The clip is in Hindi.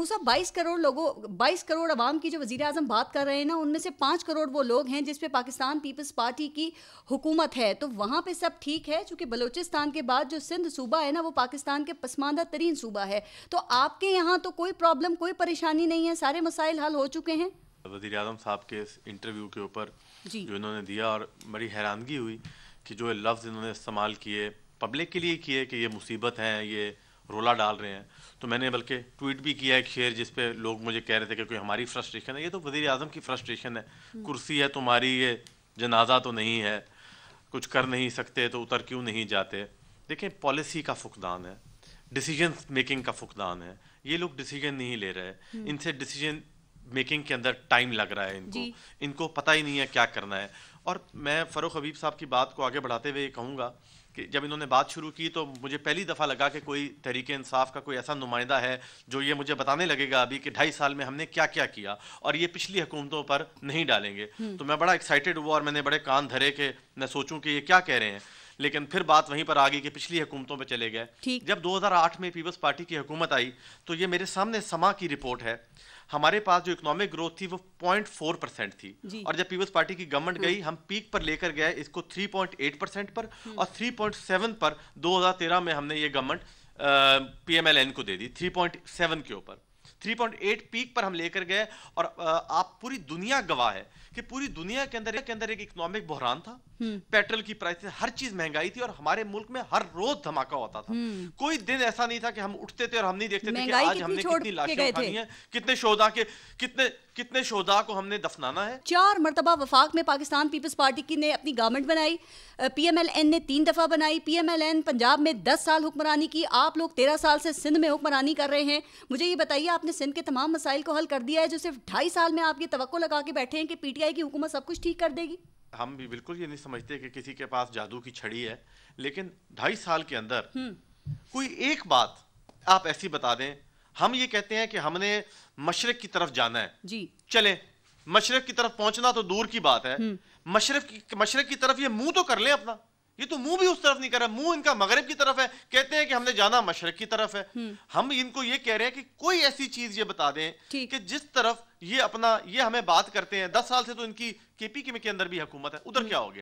पूसा बाईस करोड़ लोगों बाईस करोड़ आवाम की जो वजी अजम बात कर रहे हैं ना उनमें से पाँच करोड़ वो लोग हैं जिसपे पाकिस्तान पीपल्स पार्टी की हुकूमत है तो वहाँ पर सब ठीक है चूँकि बलोचिस्तान के बाद जो सिंध सूबा है ना वो पाकिस्तान के पसमानदा तरीन सूबा है तो आपके यहाँ तो कोई प्रॉब्लम कोई परेशानी नहीं है सारे मसाइल हल हो चुके हैं वजी अजम साहब के इस इंटरव्यू के ऊपर जो इन्होंने दिया और बड़ी हैरानगी हुई कि जो लफ्ज़ इन्होंने इस्तेमाल किए पब्लिक के लिए किए कि ये मुसीबत हैं ये रोला डाल रहे हैं तो मैंने बल्कि ट्वीट भी किया एक शेयर जिस पे लोग मुझे कह रहे थे कि कोई हमारी फ्रस्ट्रेशन है ये तो वजीर अजम की फ्रस्ट्रेशन है हम्म। कुर्सी है तुम्हारी ये जनाजा तो नहीं है कुछ कर नहीं सकते तो उतर क्यों नहीं जाते देखें पॉलिसी का फुकदान है डिसीजन मेकिंग का फुकदान है ये लोग डिसीजन नहीं ले रहे हम्म। इनसे डिसीजन मेकिंग के अंदर टाइम लग रहा है इनको इनको पता ही नहीं है क्या करना है और मैं फ़रुख हबीब साहब की बात को आगे बढ़ाते हुए ये कहूँगा कि जब इन्होंने बात शुरू की तो मुझे पहली दफ़ा लगा कि कोई तहरीक इंसाफ का कोई ऐसा नुमाइंदा है जो ये मुझे बताने लगेगा अभी कि ढाई साल में हमने क्या क्या किया और ये पिछली हुकूमतों पर नहीं डालेंगे हम्म। तो मैं बड़ा एक्साइटेड हुआ और मैंने बड़े कान धरे के मैं सोचूँ कि ये क्या कह रहे हैं लेकिन फिर बात वहीं पर आ गई कि पिछली हुकूमतों पर चले गए जब 2008 में पीपल्स पार्टी की हुकूमत आई तो ये मेरे सामने समा की रिपोर्ट है हमारे पास जो इकोनॉमिक ग्रोथ थी वो 0.4 परसेंट थी और जब पीपल्स पार्टी की गवर्नमेंट हम्म। गई हम पीक पर लेकर गए इसको 3.8 परसेंट पर हम्म। और 3.7 पर 2013 में हमने ये गवर्नमेंट एन को दे दी सेवन के ऊपर 3.8 पीक पर हम लेकर गए और आप पूरी दुनिया गवाह है कि पूरी दुनिया के अंदर के अंदर एक इकोनॉमिक बहरान था हम्म। पेट्रोल की प्राइस हर चीज महंगाई थी और हमारे मुल्क में हर रोज धमाका होता था हम्म। कोई दिन ऐसा नहीं था कि हम उठते थे और हम नहीं देखते थे कि आज हमने कितनी लाशें उठानी है कितने शोधा के कितने कितने शोधा को हमने दफनाना है चार मरतबा वफाक में पाकिस्तान पीपल्स पार्टी की ने अपनी गवर्नमेंट बनाई पीएमएलएन ने तीन दफा बनाई पीएमएलएन पंजाब में दस साल हुक्मरानी की आप लोग तेरह साल से सिंध में हुक्मरानी कर रहे हैं मुझे ये बताइए आपने सिंध के तमाम मसाइल को हल कर दिया है जो सिर्फ ढाई साल में आप ये तो लगा के बैठे हैं कि पीटीआई की हुकूमत सब कुछ ठीक कर देगी हम भी बिल्कुल ये नहीं समझते कि किसी के पास जादू की छड़ी है लेकिन ढाई साल के अंदर हम्म। कोई एक बात आप ऐसी बता दें हम ये कहते हैं कि हमने मशरक की तरफ जाना है जी चले मशरक की तरफ पहुंचना तो दूर की बात है हम्म। मशरक की मशरक की तरफ ये मुंह तो कर लें अपना ये तो मुंह भी उस तरफ नहीं कर रहा मुंह इनका मगरब की तरफ है कहते हैं कि हमने जाना मशरक की तरफ है हम्म। हम इनको ये कह रहे हैं कि कोई ऐसी चीज ये बता दें कि जिस तरफ ये अपना ये हमें बात करते हैं दस साल से तो इनकी केपी के, अंदर भी हुकूमत है उधर हम्म। क्या हो गया